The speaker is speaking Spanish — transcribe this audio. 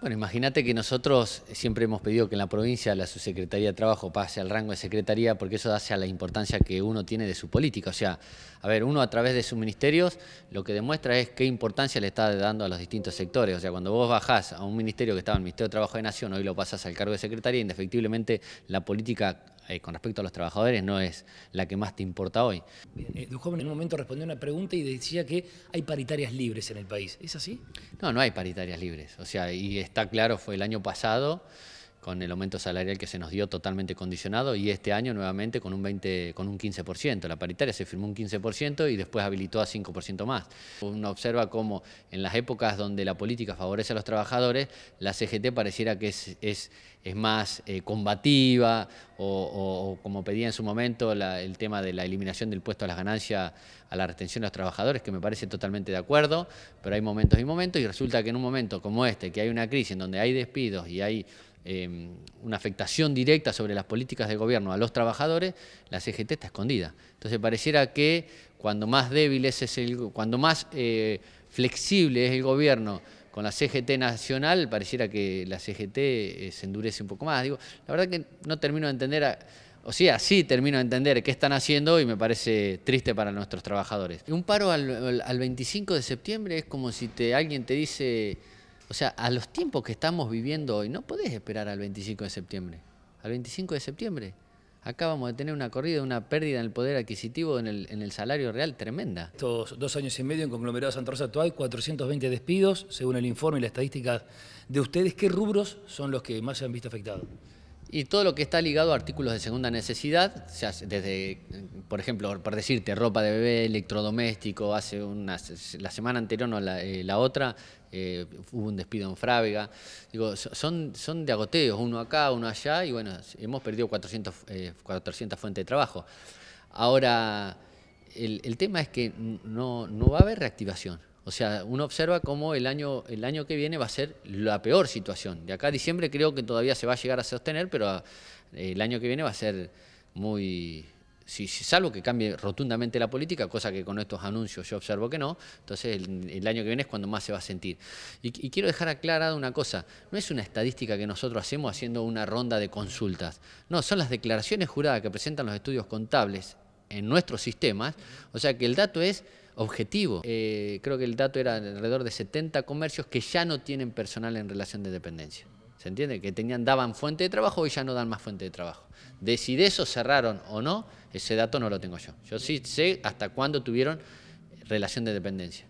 Bueno, imagínate que nosotros siempre hemos pedido que en la provincia la subsecretaría de Trabajo pase al rango de secretaría porque eso da a la importancia que uno tiene de su política. O sea, a ver, uno a través de sus ministerios lo que demuestra es qué importancia le está dando a los distintos sectores. O sea, cuando vos bajás a un ministerio que estaba en el Ministerio de Trabajo de Nación, hoy lo pasas al cargo de secretaría, indefectiblemente la política eh, con respecto a los trabajadores no es la que más te importa hoy. Eh, un joven en un momento respondió una pregunta y decía que hay paritarias libres en el país. ¿Es así? No, no hay paritarias libres. O sea, y está claro, fue el año pasado con el aumento salarial que se nos dio totalmente condicionado y este año nuevamente con un 20, con un 15%. La paritaria se firmó un 15% y después habilitó a 5% más. Uno observa cómo en las épocas donde la política favorece a los trabajadores, la CGT pareciera que es, es, más eh, combativa o, como pedía en su momento el tema de la eliminación del puesto a las ganancias, a la retención de los trabajadores, que me parece totalmente de acuerdo, pero hay momentos y momentos y resulta que en un momento como este, que hay una crisis en donde hay despidos y hay Em, una afectación directa sobre las políticas de gobierno a los trabajadores, la CGT está escondida. Entonces pareciera que cuando más débil es, el, cuando más eh, flexible es el gobierno con la CGT nacional, pareciera que la CGT eh, se endurece un poco más. Digo, la verdad que no termino de entender. o sea, sí termino de entender qué están haciendo y me parece triste para nuestros trabajadores. Un paro al, 25 de septiembre es como si te, alguien te dice, o sea, a los tiempos que estamos viviendo hoy, no podés esperar al 25 de septiembre. Al 25 de septiembre acabamos de tener una corrida, una pérdida en el poder adquisitivo, en el, salario real tremenda. Estos dos años y medio en Conglomerado Santa Rosa hay 420 despidos, según el informe y la estadística de ustedes. ¿Qué rubros son los que más se han visto afectados? Y todo lo que está ligado a artículos de segunda necesidad, desde, por ejemplo, por decirte, ropa de bebé, electrodoméstico, hace una, la semana anterior, no la, eh, otra, eh, hubo un despido en Frávega. Digo, son, son de agoteos, uno acá, uno allá, y bueno, hemos perdido 400, 400 eh, fuentes de trabajo. Ahora, el, el tema es que no, no va a haber reactivación. O sea, uno observa cómo el año, el año que viene va a ser la peor situación. De acá a diciembre creo que todavía se va a llegar a sostener, pero ah, el año que viene va a ser muy... Si, salvo que cambie rotundamente la política, cosa que con estos anuncios yo observo que no, entonces el, año que viene es cuando más se va a sentir. Y, y quiero dejar aclarada una cosa, no es una estadística que nosotros hacemos haciendo una ronda de consultas, no, son las declaraciones juradas que presentan los estudios contables en nuestros sistemas, o sea que el dato es objetivo. Eh, creo que el dato era alrededor de 70 comercios que ya no tienen personal en relación de dependencia. ¿Se entiende? Que tenían, daban fuente de trabajo y ya no dan más fuente de trabajo. De si de eso cerraron o no, ese dato no lo tengo yo. Yo sí sé hasta cuándo tuvieron relación de dependencia.